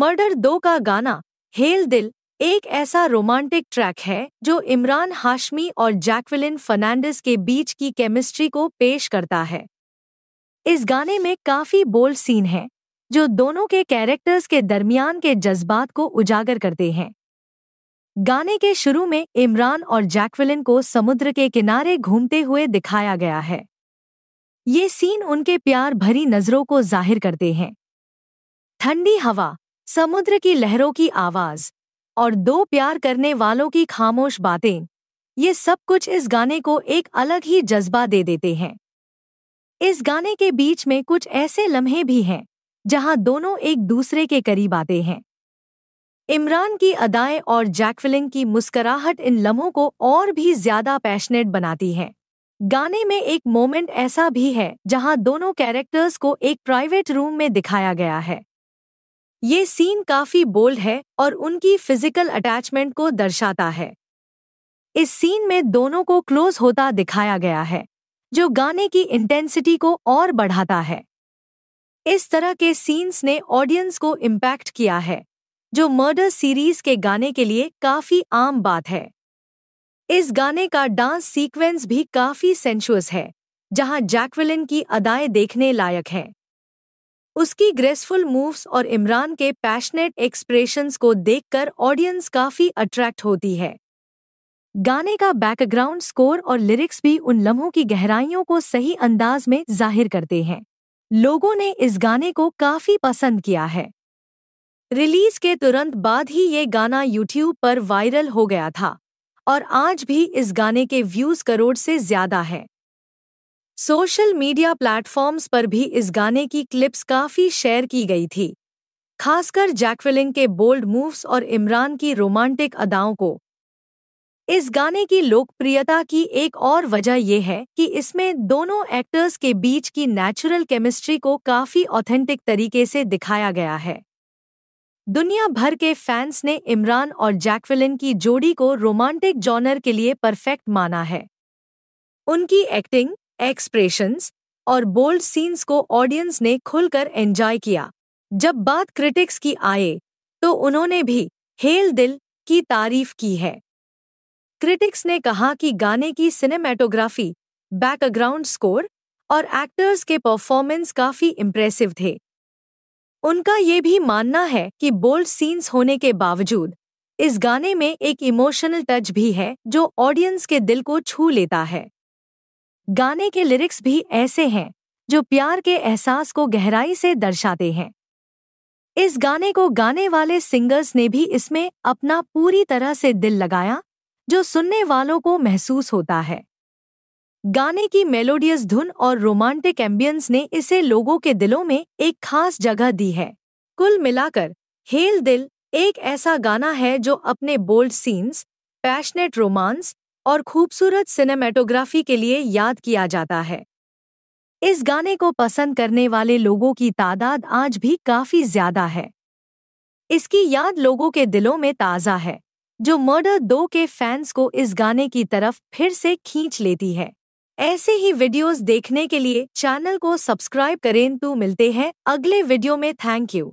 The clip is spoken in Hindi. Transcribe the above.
मर्डर दो का गाना हेल दिल एक ऐसा रोमांटिक ट्रैक है जो इमरान हाशमी और जैकविलिन फर्नांडिस के बीच की केमिस्ट्री को पेश करता है इस गाने में काफ़ी बोल्ड सीन है जो दोनों के कैरेक्टर्स के दरमियान के जज्बात को उजागर करते हैं गाने के शुरू में इमरान और जैकविलिन को समुद्र के किनारे घूमते हुए दिखाया गया है ये सीन उनके प्यार भरी नज़रों को जाहिर करते हैं ठंडी हवा समुद्र की लहरों की आवाज और दो प्यार करने वालों की खामोश बातें ये सब कुछ इस गाने को एक अलग ही जज्बा दे देते हैं इस गाने के बीच में कुछ ऐसे लम्हे भी हैं जहां दोनों एक दूसरे के करीब आते हैं इमरान की अदाएं और जैकफिलिन की मुस्कराहट इन लम्हों को और भी ज्यादा पैशनेट बनाती हैं गाने में एक मोमेंट ऐसा भी है जहां दोनों कैरेक्टर्स को एक प्राइवेट रूम में दिखाया गया है ये सीन काफी बोल्ड है और उनकी फिजिकल अटैचमेंट को दर्शाता है इस सीन में दोनों को क्लोज होता दिखाया गया है जो गाने की इंटेंसिटी को और बढ़ाता है इस तरह के सीन्स ने ऑडियंस को इम्पैक्ट किया है जो मर्डर सीरीज के गाने के लिए काफी आम बात है इस गाने का डांस सीक्वेंस भी काफी सेंशुअस है जहां जैकविलिन की अदाएं देखने लायक हैं उसकी ग्रेसफुल मूव्स और इमरान के पैशनेट एक्सप्रेशंस को देखकर ऑडियंस काफ़ी अट्रैक्ट होती है गाने का बैकग्राउंड स्कोर और लिरिक्स भी उन लम्हों की गहराइयों को सही अंदाज में जाहिर करते हैं लोगों ने इस गाने को काफ़ी पसंद किया है रिलीज के तुरंत बाद ही ये गाना यूट्यूब पर वायरल हो गया था और आज भी इस गाने के व्यूज करोड़ से ज्यादा है सोशल मीडिया प्लेटफॉर्म्स पर भी इस गाने की क्लिप्स काफी शेयर की गई थी खासकर जैकविलिंग के बोल्ड मूव्स और इमरान की रोमांटिक अदाओं को इस गाने की लोकप्रियता की एक और वजह यह है कि इसमें दोनों एक्टर्स के बीच की नेचुरल केमिस्ट्री को काफी ऑथेंटिक तरीके से दिखाया गया है दुनिया भर के फैंस ने इमरान और जैकविलिन की जोड़ी को रोमांटिक जॉनर के लिए परफेक्ट माना है उनकी एक्टिंग एक्सप्रेशंस और बोल्ड सीन्स को ऑडियंस ने खुलकर एंजॉय किया जब बात क्रिटिक्स की आए तो उन्होंने भी हेल दिल की तारीफ की है क्रिटिक्स ने कहा कि गाने की सिनेमेटोग्राफी बैकग्राउंड स्कोर और एक्टर्स के परफॉर्मेंस काफी इम्प्रेसिव थे उनका ये भी मानना है कि बोल्ड सीन्स होने के बावजूद इस गाने में एक इमोशनल टच भी है जो ऑडियंस के दिल को छू लेता है गाने के लिरिक्स भी ऐसे हैं जो प्यार के एहसास को गहराई से दर्शाते हैं इस गाने को गाने वाले सिंगर्स ने भी इसमें अपना पूरी तरह से दिल लगाया जो सुनने वालों को महसूस होता है गाने की मेलोडियस धुन और रोमांटिक एम्बियंस ने इसे लोगों के दिलों में एक खास जगह दी है कुल मिलाकर हेल दिल एक ऐसा गाना है जो अपने बोल्ड सीन्स पैशनेट रोमांस और खूबसूरत सिनेमेटोग्राफी के लिए याद किया जाता है इस गाने को पसंद करने वाले लोगों की तादाद आज भी काफी ज्यादा है इसकी याद लोगों के दिलों में ताज़ा है जो मर्डर दो के फैंस को इस गाने की तरफ फिर से खींच लेती है ऐसे ही वीडियोस देखने के लिए चैनल को सब्सक्राइब करें तो मिलते हैं अगले वीडियो में थैंक यू